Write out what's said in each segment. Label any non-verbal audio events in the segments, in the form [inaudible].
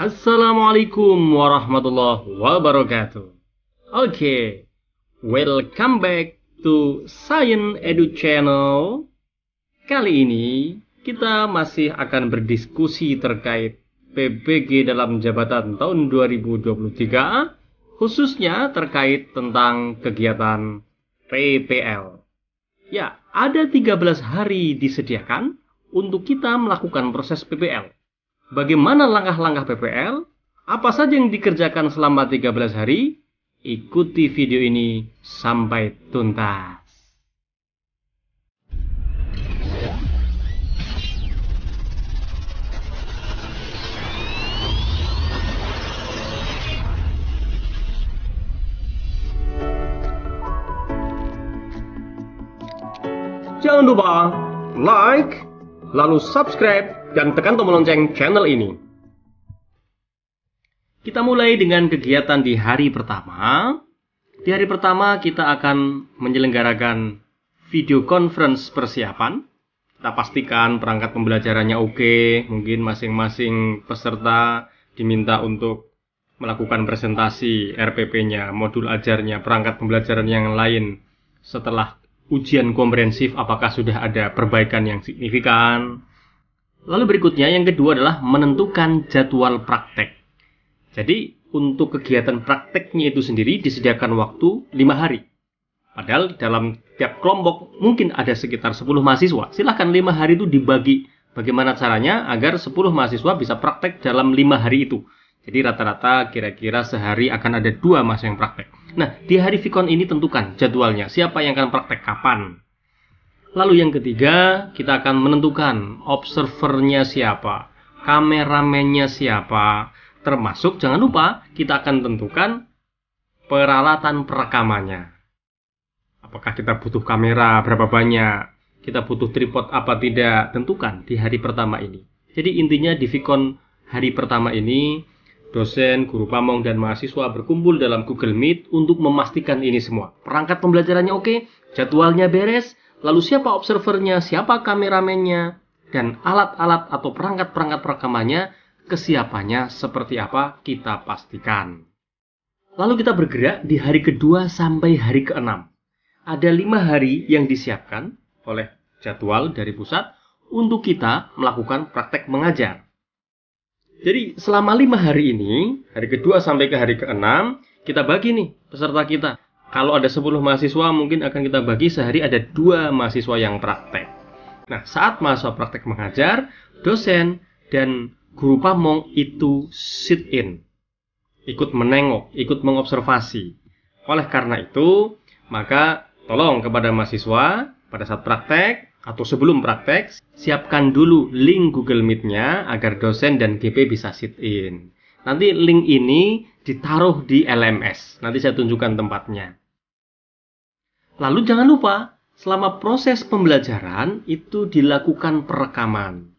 Assalamualaikum warahmatullahi wabarakatuh. Oke, okay. welcome back to Science Edu Channel. Kali ini kita masih akan berdiskusi terkait PBG dalam jabatan tahun 2023, khususnya terkait tentang kegiatan PPL. Ya, ada 13 hari disediakan untuk kita melakukan proses PPL bagaimana langkah-langkah PPL, apa saja yang dikerjakan selama 13 hari, ikuti video ini sampai tuntas. Jangan lupa like, lalu subscribe dan tekan tombol lonceng channel ini. Kita mulai dengan kegiatan di hari pertama. Di hari pertama kita akan menyelenggarakan video conference persiapan. Kita pastikan perangkat pembelajarannya oke, mungkin masing-masing peserta diminta untuk melakukan presentasi RPP-nya, modul ajarnya, perangkat pembelajaran yang lain setelah ujian komprehensif apakah sudah ada perbaikan yang signifikan Lalu berikutnya yang kedua adalah menentukan jadwal praktek. Jadi untuk kegiatan prakteknya itu sendiri disediakan waktu 5 hari. Padahal dalam tiap kelompok mungkin ada sekitar 10 mahasiswa. Silahkan 5 hari itu dibagi bagaimana caranya agar 10 mahasiswa bisa praktek dalam 5 hari itu. Jadi rata-rata kira-kira sehari akan ada dua mahasiswa yang praktek. Nah, di hari Vicon ini tentukan jadwalnya. Siapa yang akan praktek kapan? Lalu yang ketiga, kita akan menentukan observernya siapa, kameramennya siapa, termasuk jangan lupa kita akan tentukan peralatan perekamannya. Apakah kita butuh kamera berapa banyak, kita butuh tripod apa tidak, tentukan di hari pertama ini. Jadi intinya di Vicon hari pertama ini, dosen, guru pamong, dan mahasiswa berkumpul dalam Google Meet untuk memastikan ini semua. Perangkat pembelajarannya oke, jadwalnya beres, lalu siapa observernya, siapa kameramennya, dan alat-alat atau perangkat-perangkat perekamannya, kesiapannya seperti apa kita pastikan. Lalu kita bergerak di hari kedua sampai hari keenam. Ada lima hari yang disiapkan oleh jadwal dari pusat untuk kita melakukan praktek mengajar. Jadi selama lima hari ini, hari kedua sampai ke hari keenam, kita bagi nih peserta kita kalau ada 10 mahasiswa mungkin akan kita bagi sehari ada dua mahasiswa yang praktek. Nah, saat mahasiswa praktek mengajar, dosen dan guru pamong itu sit in. Ikut menengok, ikut mengobservasi. Oleh karena itu, maka tolong kepada mahasiswa pada saat praktek atau sebelum praktek, siapkan dulu link Google Meet-nya agar dosen dan GP bisa sit in. Nanti link ini ditaruh di LMS. Nanti saya tunjukkan tempatnya. Lalu jangan lupa, selama proses pembelajaran itu dilakukan perekaman.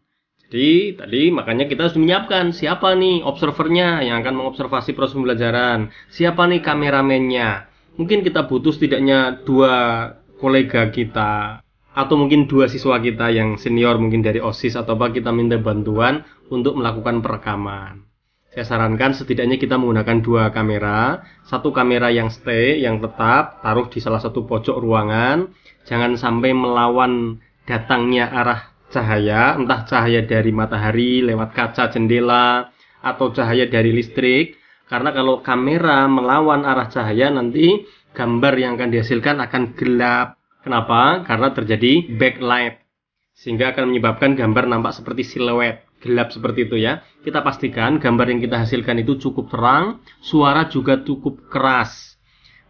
Jadi tadi makanya kita harus menyiapkan siapa nih observernya yang akan mengobservasi proses pembelajaran, siapa nih kameramennya. Mungkin kita butuh setidaknya dua kolega kita atau mungkin dua siswa kita yang senior mungkin dari OSIS atau apa kita minta bantuan untuk melakukan perekaman saya sarankan setidaknya kita menggunakan dua kamera, satu kamera yang stay, yang tetap, taruh di salah satu pojok ruangan, jangan sampai melawan datangnya arah cahaya, entah cahaya dari matahari lewat kaca jendela atau cahaya dari listrik, karena kalau kamera melawan arah cahaya nanti gambar yang akan dihasilkan akan gelap. Kenapa? Karena terjadi backlight, sehingga akan menyebabkan gambar nampak seperti siluet gelap seperti itu ya. Kita pastikan gambar yang kita hasilkan itu cukup terang, suara juga cukup keras.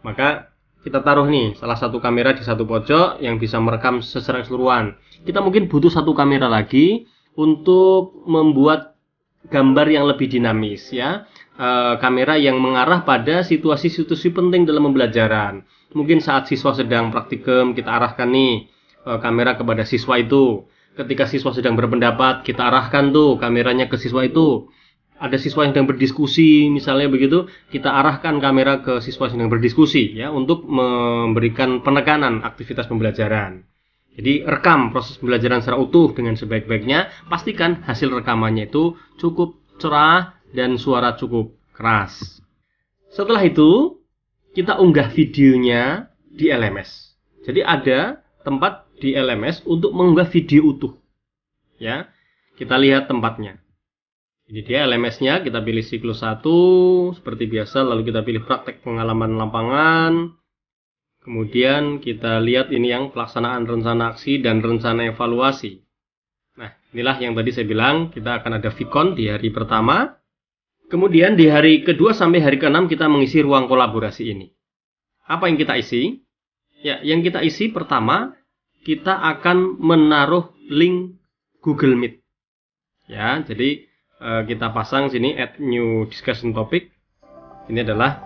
Maka kita taruh nih salah satu kamera di satu pojok yang bisa merekam secara keseluruhan. Kita mungkin butuh satu kamera lagi untuk membuat gambar yang lebih dinamis ya. E, kamera yang mengarah pada situasi-situasi penting dalam pembelajaran. Mungkin saat siswa sedang praktikum kita arahkan nih e, kamera kepada siswa itu ketika siswa sedang berpendapat kita arahkan tuh kameranya ke siswa itu ada siswa yang sedang berdiskusi misalnya begitu kita arahkan kamera ke siswa yang sedang berdiskusi ya untuk memberikan penekanan aktivitas pembelajaran jadi rekam proses pembelajaran secara utuh dengan sebaik-baiknya pastikan hasil rekamannya itu cukup cerah dan suara cukup keras setelah itu kita unggah videonya di LMS jadi ada tempat di LMS untuk mengunggah video utuh. Ya. Kita lihat tempatnya. Ini dia LMS-nya, kita pilih siklus 1 seperti biasa, lalu kita pilih praktek pengalaman lapangan. Kemudian kita lihat ini yang pelaksanaan rencana aksi dan rencana evaluasi. Nah, inilah yang tadi saya bilang, kita akan ada VCON di hari pertama. Kemudian di hari kedua sampai hari keenam kita mengisi ruang kolaborasi ini. Apa yang kita isi? Ya, yang kita isi pertama kita akan menaruh link Google Meet. Ya, jadi uh, kita pasang sini add new discussion topic. Ini adalah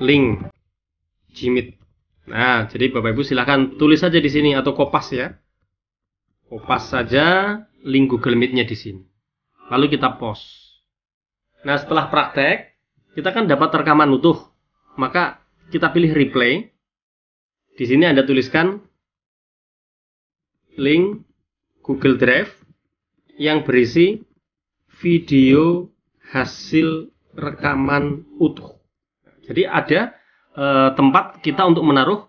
link Gmeet. Nah, jadi Bapak Ibu silahkan tulis saja di sini atau kopas ya. Kopas saja link Google Meet-nya di sini. Lalu kita post. Nah, setelah praktek, kita kan dapat rekaman utuh. Maka kita pilih replay. Di sini Anda tuliskan link Google Drive yang berisi video hasil rekaman utuh. Jadi ada e, tempat kita untuk menaruh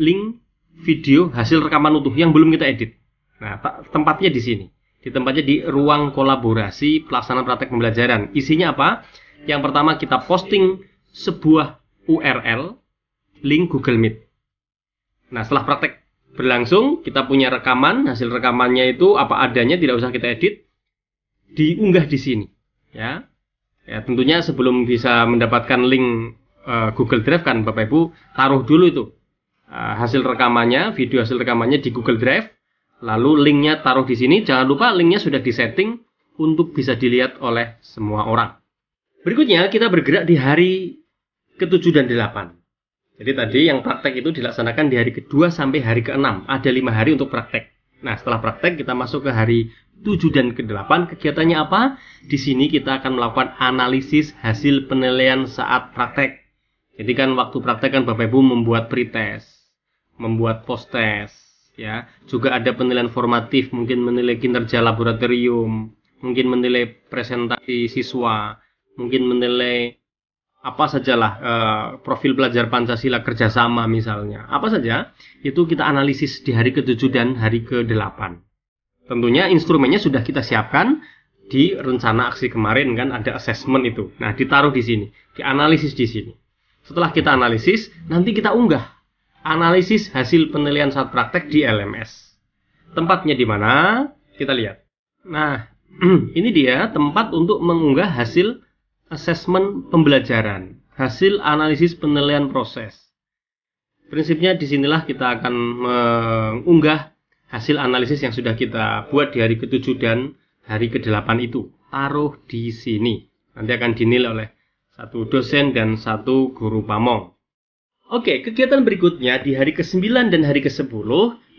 link video hasil rekaman utuh yang belum kita edit. Nah, tempatnya di sini. Di tempatnya di ruang kolaborasi pelaksanaan praktek pembelajaran. Isinya apa? Yang pertama kita posting sebuah URL link Google Meet. Nah, setelah praktek berlangsung, kita punya rekaman, hasil rekamannya itu apa adanya, tidak usah kita edit, diunggah di sini, ya. Ya tentunya sebelum bisa mendapatkan link uh, Google Drive kan Bapak Ibu taruh dulu itu uh, hasil rekamannya, video hasil rekamannya di Google Drive, lalu linknya taruh di sini. Jangan lupa linknya sudah disetting untuk bisa dilihat oleh semua orang. Berikutnya kita bergerak di hari ketujuh dan delapan. Jadi tadi yang praktek itu dilaksanakan di hari kedua sampai hari keenam. Ada lima hari untuk praktek. Nah setelah praktek kita masuk ke hari 7 dan ke-8 kegiatannya apa? Di sini kita akan melakukan analisis hasil penilaian saat praktek. Jadi kan waktu praktek kan Bapak Ibu membuat pretest, membuat post test, ya. Juga ada penilaian formatif, mungkin menilai kinerja laboratorium, mungkin menilai presentasi siswa, mungkin menilai apa sajalah e, profil pelajar Pancasila kerjasama misalnya apa saja itu kita analisis di hari ke-7 dan hari ke-8 tentunya instrumennya sudah kita siapkan di rencana aksi kemarin kan ada assessment itu nah ditaruh di sini dianalisis di sini setelah kita analisis nanti kita unggah analisis hasil penilaian saat praktek di LMS tempatnya di mana kita lihat nah [clears throat] ini dia tempat untuk mengunggah hasil Assessment pembelajaran, hasil analisis penilaian proses. Prinsipnya disinilah kita akan mengunggah hasil analisis yang sudah kita buat di hari ke-7 dan hari ke-8 itu. Taruh di sini. Nanti akan dinilai oleh satu dosen dan satu guru pamong. Oke, kegiatan berikutnya di hari ke-9 dan hari ke-10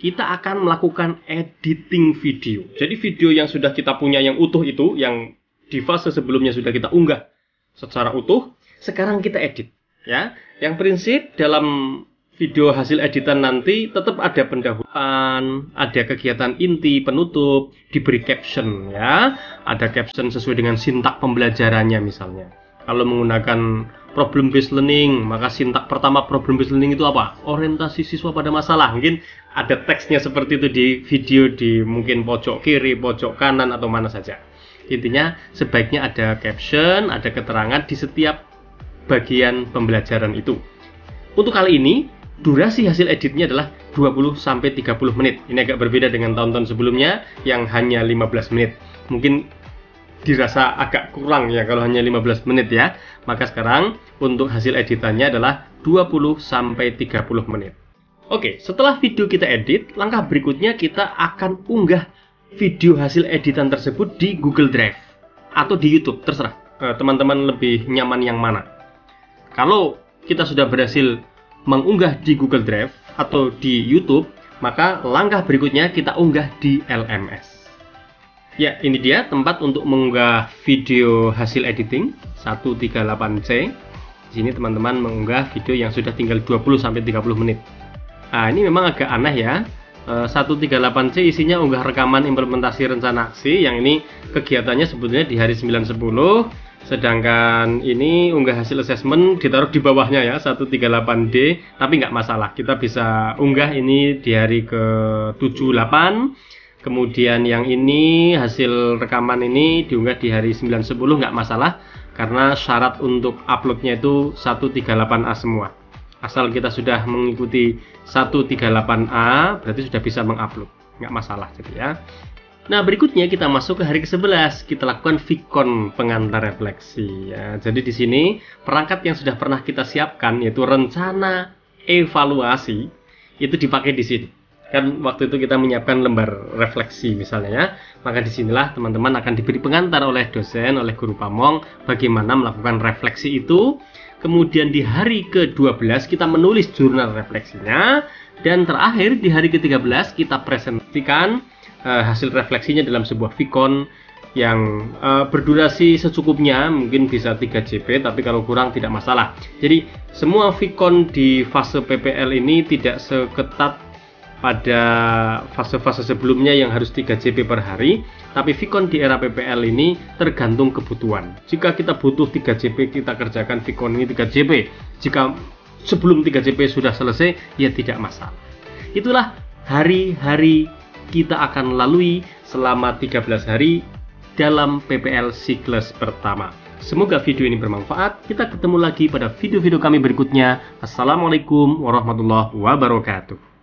kita akan melakukan editing video. Jadi video yang sudah kita punya yang utuh itu, yang di fase sebelumnya sudah kita unggah secara utuh. Sekarang kita edit, ya. Yang prinsip dalam video hasil editan nanti tetap ada pendahuluan, ada kegiatan inti penutup, diberi caption ya, ada caption sesuai dengan sintak pembelajarannya misalnya. Kalau menggunakan problem based learning, maka sintak pertama problem based learning itu apa? Orientasi siswa pada masalah. Mungkin ada teksnya seperti itu di video di mungkin pojok kiri, pojok kanan atau mana saja. Intinya sebaiknya ada caption, ada keterangan di setiap bagian pembelajaran itu. Untuk kali ini, durasi hasil editnya adalah 20 30 menit. Ini agak berbeda dengan tahun-tahun sebelumnya yang hanya 15 menit. Mungkin dirasa agak kurang ya kalau hanya 15 menit ya. Maka sekarang untuk hasil editannya adalah 20 30 menit. Oke, setelah video kita edit, langkah berikutnya kita akan unggah video hasil editan tersebut di Google Drive atau di YouTube, terserah eh, teman-teman lebih nyaman yang mana. Kalau kita sudah berhasil mengunggah di Google Drive atau di YouTube, maka langkah berikutnya kita unggah di LMS. Ya, ini dia tempat untuk mengunggah video hasil editing 138C. Di sini teman-teman mengunggah video yang sudah tinggal 20 sampai 30 menit. Nah, ini memang agak aneh ya, 138C eh, isinya unggah rekaman implementasi rencana aksi yang ini kegiatannya sebetulnya di hari 910 sedangkan ini unggah hasil asesmen ditaruh di bawahnya ya 138D tapi nggak masalah kita bisa unggah ini di hari ke 78 kemudian yang ini hasil rekaman ini diunggah di hari 910 nggak masalah karena syarat untuk uploadnya itu 138A semua asal kita sudah mengikuti 138A berarti sudah bisa mengupload nggak masalah jadi gitu ya Nah berikutnya kita masuk ke hari ke-11 kita lakukan vikon pengantar refleksi ya. Jadi di sini perangkat yang sudah pernah kita siapkan yaitu rencana evaluasi itu dipakai di sini kan waktu itu kita menyiapkan lembar refleksi misalnya ya maka disinilah teman-teman akan diberi pengantar oleh dosen oleh guru pamong bagaimana melakukan refleksi itu kemudian di hari ke-12 kita menulis jurnal refleksinya, dan terakhir di hari ke-13 kita presentasikan uh, hasil refleksinya dalam sebuah vikon yang uh, berdurasi secukupnya mungkin bisa 3 JP tapi kalau kurang tidak masalah. Jadi semua vikon di fase PPL ini tidak seketat pada fase-fase sebelumnya yang harus 3 JP per hari tapi Vicon di era PPL ini tergantung kebutuhan jika kita butuh 3 JP kita kerjakan Vicon ini 3 JP jika sebelum 3 JP sudah selesai ya tidak masalah itulah hari-hari kita akan lalui selama 13 hari dalam PPL siklus pertama Semoga video ini bermanfaat. Kita ketemu lagi pada video-video kami berikutnya. Assalamualaikum warahmatullahi wabarakatuh.